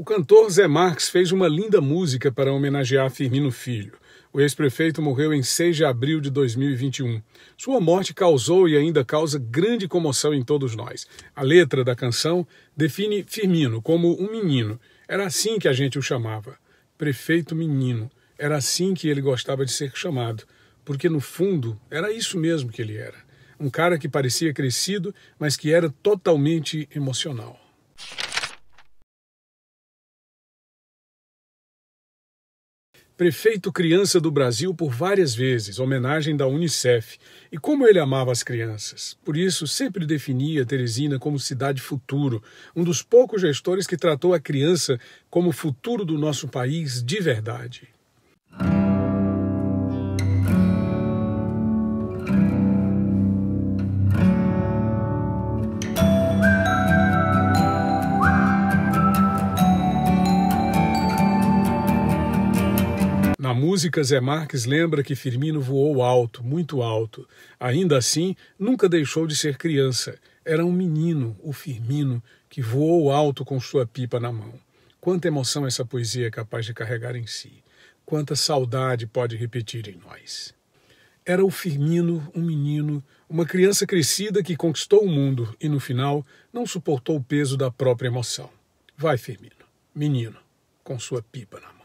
O cantor Zé Marques fez uma linda música para homenagear Firmino Filho. O ex-prefeito morreu em 6 de abril de 2021. Sua morte causou e ainda causa grande comoção em todos nós. A letra da canção define Firmino como um menino. Era assim que a gente o chamava. Prefeito Menino. Era assim que ele gostava de ser chamado. Porque, no fundo, era isso mesmo que ele era. Um cara que parecia crescido, mas que era totalmente emocional. prefeito criança do Brasil por várias vezes, homenagem da Unicef, e como ele amava as crianças. Por isso, sempre definia Teresina como cidade futuro, um dos poucos gestores que tratou a criança como futuro do nosso país de verdade. Na música, Zé Marques lembra que Firmino voou alto, muito alto. Ainda assim, nunca deixou de ser criança. Era um menino, o Firmino, que voou alto com sua pipa na mão. Quanta emoção essa poesia é capaz de carregar em si. Quanta saudade pode repetir em nós. Era o Firmino, um menino, uma criança crescida que conquistou o mundo e, no final, não suportou o peso da própria emoção. Vai, Firmino, menino, com sua pipa na mão.